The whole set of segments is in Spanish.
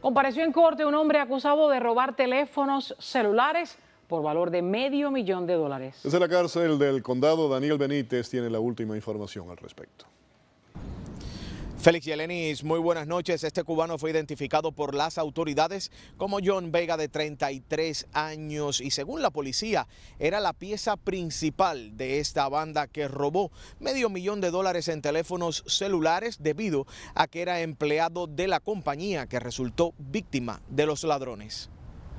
Compareció en corte un hombre acusado de robar teléfonos celulares por valor de medio millón de dólares. Desde la cárcel del condado, Daniel Benítez tiene la última información al respecto. Félix Yelenis, muy buenas noches. Este cubano fue identificado por las autoridades como John Vega de 33 años y según la policía era la pieza principal de esta banda que robó medio millón de dólares en teléfonos celulares debido a que era empleado de la compañía que resultó víctima de los ladrones.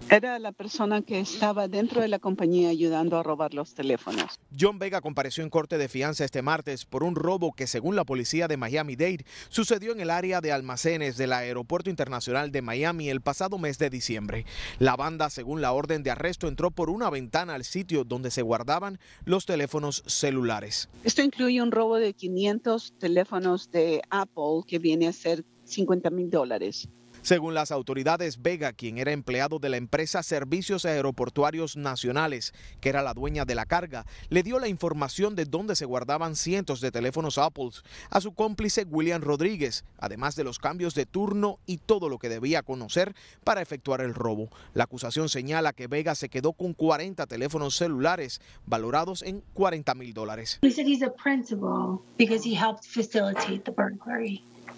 Era la persona que estaba dentro de la compañía ayudando a robar los teléfonos. John Vega compareció en corte de fianza este martes por un robo que, según la policía de Miami-Dade, sucedió en el área de almacenes del Aeropuerto Internacional de Miami el pasado mes de diciembre. La banda, según la orden de arresto, entró por una ventana al sitio donde se guardaban los teléfonos celulares. Esto incluye un robo de 500 teléfonos de Apple que viene a ser 50 mil dólares. Según las autoridades, Vega, quien era empleado de la empresa Servicios Aeroportuarios Nacionales, que era la dueña de la carga, le dio la información de dónde se guardaban cientos de teléfonos Apple a su cómplice William Rodríguez, además de los cambios de turno y todo lo que debía conocer para efectuar el robo. La acusación señala que Vega se quedó con 40 teléfonos celulares valorados en 40 mil dólares.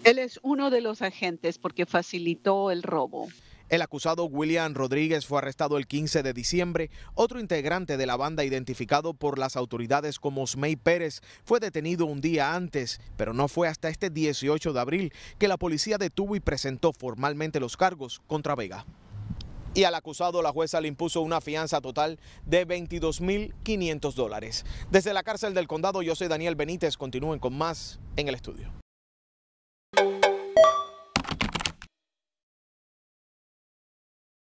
Él es uno de los agentes porque facilitó el robo. El acusado William Rodríguez fue arrestado el 15 de diciembre. Otro integrante de la banda identificado por las autoridades como Smey Pérez fue detenido un día antes, pero no fue hasta este 18 de abril que la policía detuvo y presentó formalmente los cargos contra Vega. Y al acusado la jueza le impuso una fianza total de 22.500 dólares. Desde la cárcel del condado, yo soy Daniel Benítez. Continúen con más en el estudio.